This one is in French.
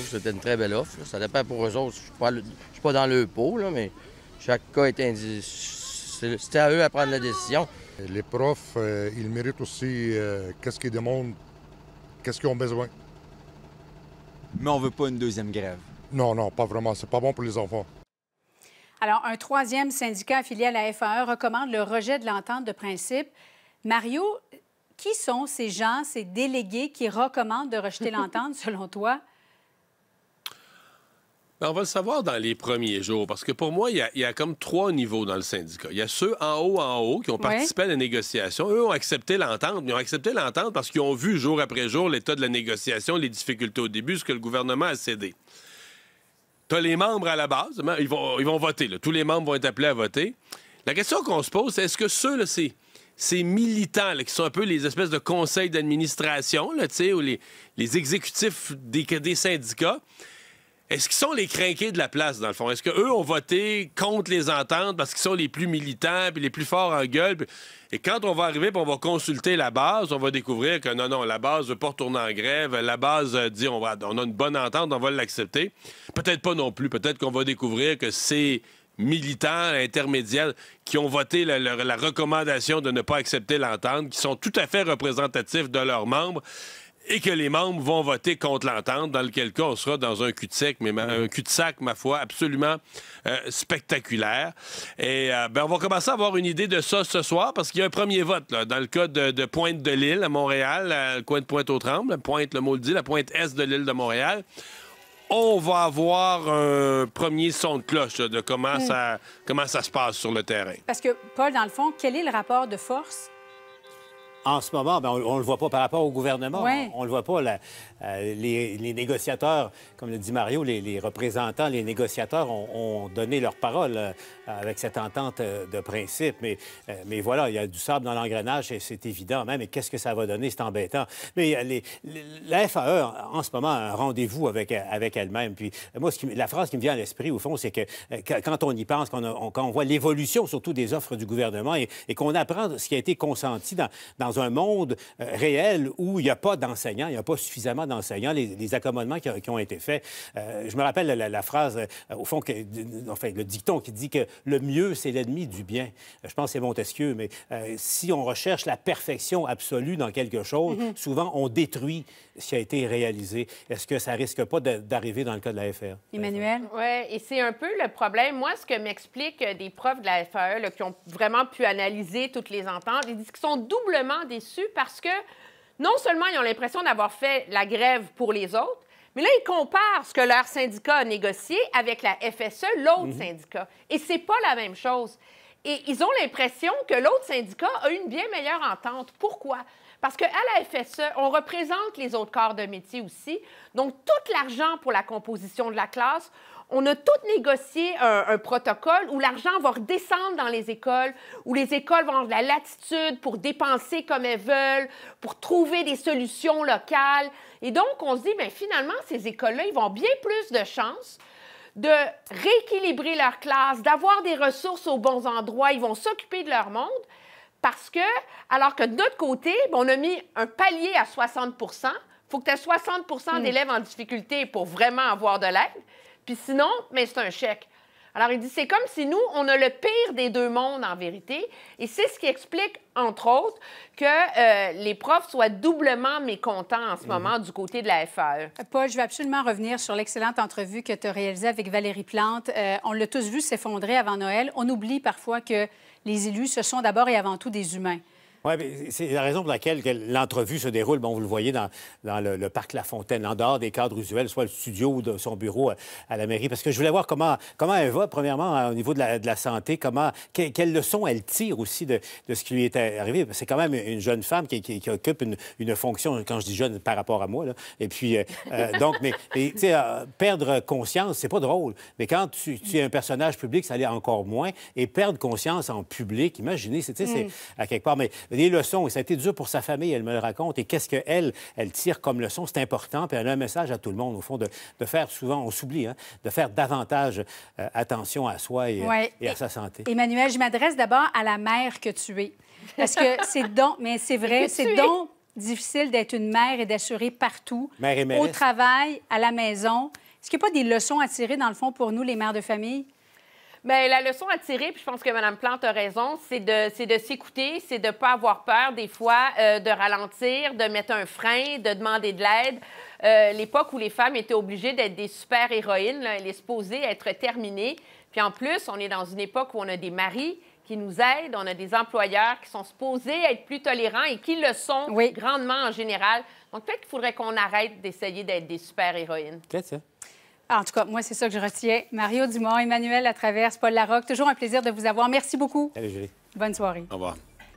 trouve que c'était une très belle offre. Ça dépend pour eux autres. Je ne suis, pas, dans le pot, là, mais chaque cas est indiqué. C'était à eux à prendre la décision. Les profs, euh, ils méritent aussi euh, qu'est-ce qu'ils demandent, qu'est-ce qu'ils ont besoin. Mais on ne veut pas une deuxième grève. Non, non, pas vraiment. C'est pas bon pour les enfants. Alors, un troisième syndicat affilié à la FAE recommande le rejet de l'entente de principe. Mario, qui sont ces gens, ces délégués qui recommandent de rejeter l'entente, selon toi? Ben, on va le savoir dans les premiers jours, parce que pour moi, il y, a, comme trois niveaux dans le syndicat. Il y a ceux en haut, en haut, qui ont participé à la négociation. Eux ont accepté l'entente, ils ont accepté l'entente parce qu'ils ont vu jour après jour l'état de la négociation, les difficultés au début, ce que le gouvernement a cédé. Tu as les membres à la base, hein, ils vont, ils vont voter. Tous les membres vont être appelés à voter. La question qu'on se pose, c'est est-ce que ceux, ces militants qui sont un peu les espèces de conseils d'administration, là, ou les, les exécutifs des syndicats, est-ce qu'ils sont les crinqués de la place, dans le fond? Est-ce qu'eux ont voté contre les ententes parce qu'ils sont les plus militants puis les plus forts en gueule? Et quand on va arriver et on va consulter la base, on va découvrir que non, non, la base ne veut pas retourner en grève. La base euh, dit on, va, on a une bonne entente, on va l'accepter. Peut-être pas non plus. Peut-être qu'on va découvrir que ces militants intermédiaires qui ont voté la, recommandation de ne pas accepter l'entente, qui sont tout à fait représentatifs de leurs membres et que les membres vont voter contre l'entente, dans lequel cas on sera dans un cul-de-sac, mais mm. un cul-de-sac, ma foi, absolument euh, spectaculaire. Et euh, ben, on va commencer à avoir une idée de ça ce soir, parce qu'il y a un premier vote, là, dans le cas de, pointe de lîle à Montréal, le coin de Pointe-aux-Trembles, Pointe, le mot le dit, la pointe est de l'île de Montréal. On va avoir un premier son de cloche de comment, mm. ça, comment ça se passe sur le terrain. Parce que, Paul, dans le fond, quel est le rapport de force en ce moment, ben, on ne le voit pas par rapport au gouvernement. On ne le voit pas. Euh, les, négociateurs, comme le dit Mario, les, représentants, les négociateurs ont, donné leur parole euh, avec cette entente euh, de principe. Mais, mais voilà, il y a du sable dans l'engrenage et c'est évident même. Mais qu'est-ce que ça va donner? C'est embêtant. Mais la FAE, en ce moment, a un rendez-vous avec, avec elle-même. Puis moi, la phrase qui me vient à l'esprit, au fond, c'est que quand on y pense, quand on, voit l'évolution surtout des offres du gouvernement et, qu'on apprend ce qui a été consenti dans, dans un monde euh, réel où il n'y a pas d'enseignants, il n'y a pas suffisamment d'enseignants, les, accommodements qui, ont été faits. Euh, je me rappelle la, phrase, euh, au fond, que, enfin, le dicton qui dit que le mieux, c'est l'ennemi du bien. Je pense que c'est Montesquieu, mais si on recherche la perfection absolue dans quelque chose, mm-hmm. souvent on détruit ce qui a été réalisé. Est-ce que ça risque pas d'arriver dans le cas de la FR? Emmanuel? Oui, et c'est un peu le problème. Moi, ce que m'expliquent des profs de la FAE qui ont vraiment pu analyser toutes les ententes, ils disent qu'ils sont doublement déçus parce que non seulement ils ont l'impression d'avoir fait la grève pour les autres, mais là, ils comparent ce que leur syndicat a négocié avec la FSE, l'autre mhm. syndicat. Et c'est pas la même chose. Et ils ont l'impression que l'autre syndicat a une bien meilleure entente. Pourquoi? Parce qu'à la FSE, on représente les autres corps de métier aussi. Donc, tout l'argent pour la composition de la classe, on a tout négocié un, protocole où l'argent va redescendre dans les écoles, où les écoles vont avoir de la latitude pour dépenser comme elles veulent, pour trouver des solutions locales. Et donc, on se dit, ben, finalement, ces écoles-là, ils vont bien plus de chances de rééquilibrer leur classe, d'avoir des ressources aux bons endroits. Ils vont s'occuper de leur monde parce que, alors que de notre côté, ben, on a mis un palier à 60 faut que tu aies 60 d'élèves en difficulté pour vraiment avoir de l'aide. Puis sinon, mais c'est un chèque. Alors, il dit, c'est comme si nous, on a le pire des deux mondes en vérité. Et c'est ce qui explique, entre autres, que euh, les profs soient doublement mécontents en ce mhm. moment du côté de la FAE. Paul, je vais absolument revenir sur l'excellente entrevue que tu as réalisée avec Valérie Plante. Euh, on l'a tous vu s'effondrer avant Noël. On oublie parfois que les élus, ce sont d'abord et avant tout des humains. Oui, c'est la raison pour laquelle l'entrevue se déroule, bon, vous le voyez, dans, le, parc La Fontaine, en dehors des cadres usuels, soit le studio ou de son bureau euh, à, la mairie. Parce que je voulais voir comment, comment elle va, premièrement, euh, au niveau de la, santé, comment, quelles leçons elle tire aussi de, ce qui lui est arrivé. C'est quand même une jeune femme qui, occupe une, fonction, quand je dis jeune, par rapport à moi. Et puis, euh, donc, mais, tu sais, perdre conscience, c'est pas drôle. Mais quand tu, es un personnage public, ça l'est encore moins. Et perdre conscience en public, imaginez, c'est mm. à quelque part. Mais des leçons, et ça a été dur pour sa famille, elle me le raconte, et qu'est-ce qu'elle, elle tire comme leçon, c'est important, puis elle a un message à tout le monde, au fond, de, faire souvent, on s'oublie, hein, de faire davantage euh, attention à soi et, euh, à sa santé. Emmanuel, je m'adresse d'abord à la mère que tu es, parce que c'est donc, mais c'est vrai, c'est donc difficile d'être une mère et d'assurer partout, au travail, à la maison. Est-ce qu'il n'y a pas des leçons à tirer, dans le fond, pour nous, les mères de famille? Bien, la leçon à tirer, puis je pense que Mme Plante a raison, c'est de, de s'écouter, c'est de ne pas avoir peur des fois, euh, de ralentir, de mettre un frein, de demander de l'aide. Euh, l'époque où les femmes étaient obligées d'être des super-héroïnes, elle est supposée être terminées. Puis en plus, on est dans une époque où on a des maris qui nous aident, on a des employeurs qui sont supposés être plus tolérants et qui le sont grandement en général. Donc peut-être qu'il faudrait qu'on arrête d'essayer d'être des super-héroïnes. Ah, en tout cas, moi, c'est ça que je retiens. Mario Dumont, Emmanuel Latraverse, Paul Larocque, toujours un plaisir de vous avoir. Merci beaucoup. Allez, Julie. Bonne soirée. Au revoir.